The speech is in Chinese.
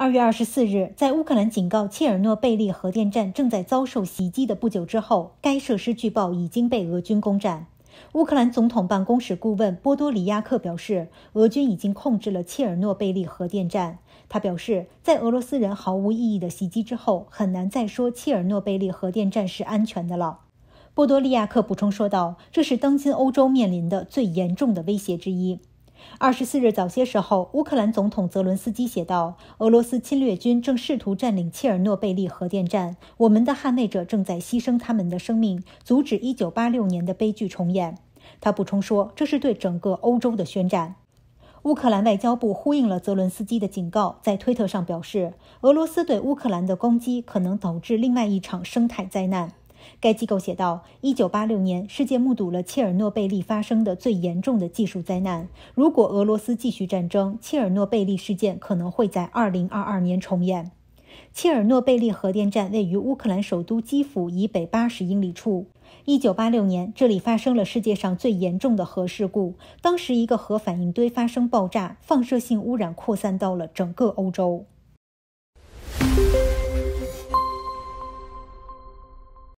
二月二十四日，在乌克兰警告切尔诺贝利核电站正在遭受袭击的不久之后，该设施据报已经被俄军攻占。乌克兰总统办公室顾问波多里亚克表示，俄军已经控制了切尔诺贝利核电站。他表示，在俄罗斯人毫无意义的袭击之后，很难再说切尔诺贝利核电站是安全的了。波多利亚克补充说道：“这是当今欧洲面临的最严重的威胁之一。”二十四日早些时候，乌克兰总统泽伦斯基写道：“俄罗斯侵略军正试图占领切尔诺贝利核电站，我们的捍卫者正在牺牲他们的生命，阻止一九八六年的悲剧重演。”他补充说：“这是对整个欧洲的宣战。”乌克兰外交部呼应了泽伦斯基的警告，在推特上表示：“俄罗斯对乌克兰的攻击可能导致另外一场生态灾难。”该机构写道：，1986年，世界目睹了切尔诺贝利发生的最严重的技术灾难。如果俄罗斯继续战争，切尔诺贝利事件可能会在2022年重演。切尔诺贝利核电站位于乌克兰首都基辅以北80英里处。1986年，这里发生了世界上最严重的核事故，当时一个核反应堆发生爆炸，放射性污染扩散到了整个欧洲。